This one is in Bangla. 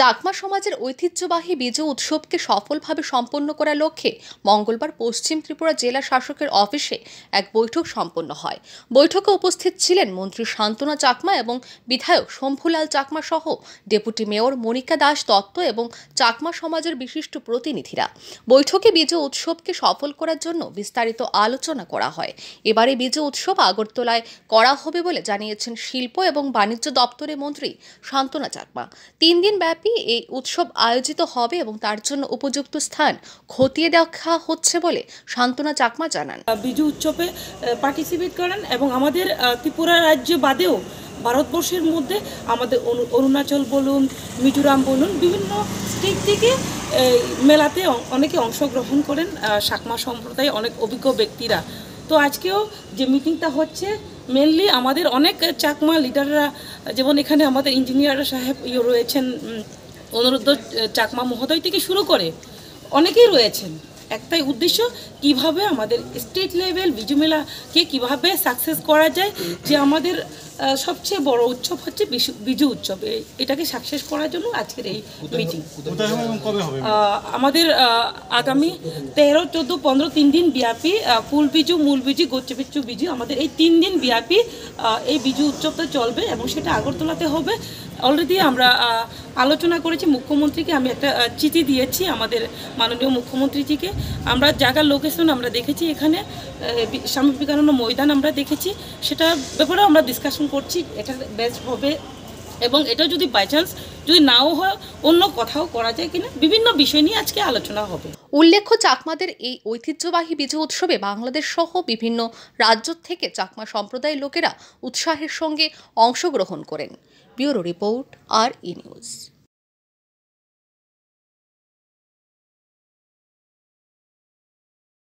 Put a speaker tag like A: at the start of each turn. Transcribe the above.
A: চাকমা সমাজের ঐতিহ্যবাহী বিজয় উৎসবকে সফলভাবে সম্পন্ন করার লক্ষ্যে মঙ্গলবার পশ্চিম ত্রিপুরা জেলা শাসকের অফিসে এক বৈঠক সম্পন্ন হয় বৈঠকে উপস্থিত ছিলেন মন্ত্রী শান্তনা চাকমা এবং বিধায়ক শম্ভুলাল চাকমা সহ ডেপুটি মেয়র মনিকা দাস দত্ত এবং চাকমা সমাজের বিশিষ্ট প্রতিনিধিরা বৈঠকে বিজয় উৎসবকে সফল করার জন্য বিস্তারিত আলোচনা করা হয় এবারে বিজয় উৎসব আগরতলায় করা হবে বলে জানিয়েছেন শিল্প এবং বাণিজ্য দপ্তরের মন্ত্রী শান্তনা চাকমা তিন দিন ব্যাপী ব্যাপী এই উৎসব আয়োজিত হবে এবং তার জন্য উপযুক্ত স্থান খতিয়ে দেখা হচ্ছে বলে সান্ত্বনা চাকমা জানান বিজু উৎসবে পার্টিসিপেট করেন এবং আমাদের
B: ত্রিপুরা রাজ্য বাদেও ভারতবর্ষের মধ্যে আমাদের অরুণাচল বলুন মিজোরাম বলুন বিভিন্ন স্টেট থেকে মেলাতে অনেকে অংশগ্রহণ করেন শাকমা সম্প্রদায় অনেক অভিজ্ঞ ব্যক্তিরা তো আজকেও যে মিটিংটা হচ্ছে মেনলি আমাদের অনেক চাকমা লিডাররা যেমন এখানে আমাদের ইঞ্জিনিয়ার সাহেব ইয়ে রয়েছেন অনুরুদ্ধ চাকমা মহোদয় থেকে শুরু করে অনেকেই রয়েছেন একটাই উদ্দেশ্য কিভাবে আমাদের স্টেট লেভেল বিজু মেলাকে কীভাবে সাকসেস করা যায় যে আমাদের সবচেয়ে বড় উৎসব হচ্ছে বিজু উৎসব এটাকে সাকসেস করার জন্য আজকের এই মিটিং আমাদের আগামী তেরো চোদ্দো পনেরো তিন দিন ব্যাপী ফুল বিজু মূল বিজু গোচ্চবিচু বিজু আমাদের এই তিন দিন ব্যাপী এই বিজু উৎসবটা চলবে এবং সেটা আগরতলাতে হবে অলরেডি আমরা আলোচনা করেছি মুখ্যমন্ত্রীকে আমি একটা চিঠি দিয়েছি আমাদের মাননীয় মুখ্যমন্ত্রীজিকে আমরা জায়গার লোকেশন আমরা দেখেছি এখানে স্বামী বিবেকানন্দ ময়দান আমরা দেখেছি সেটা ব্যাপারেও আমরা ডিসকাশন করছি এটা বেস্ট হবে এবং এটা যদি বাই চান্স যদি নাও হয় অন্য কথাও করা যায় কিনা বিভিন্ন বিষয় নিয়ে আজকে আলোচনা হবে
A: উল্লেখ্য চাকমাদের এই ঐতিহ্যবাহী বিজয় উৎসবে বাংলাদেশ সহ বিভিন্ন রাজ্য থেকে চাকমা সম্প্রদায়ের লোকেরা উৎসাহের সঙ্গে অংশগ্রহণ করেন bureau report R E news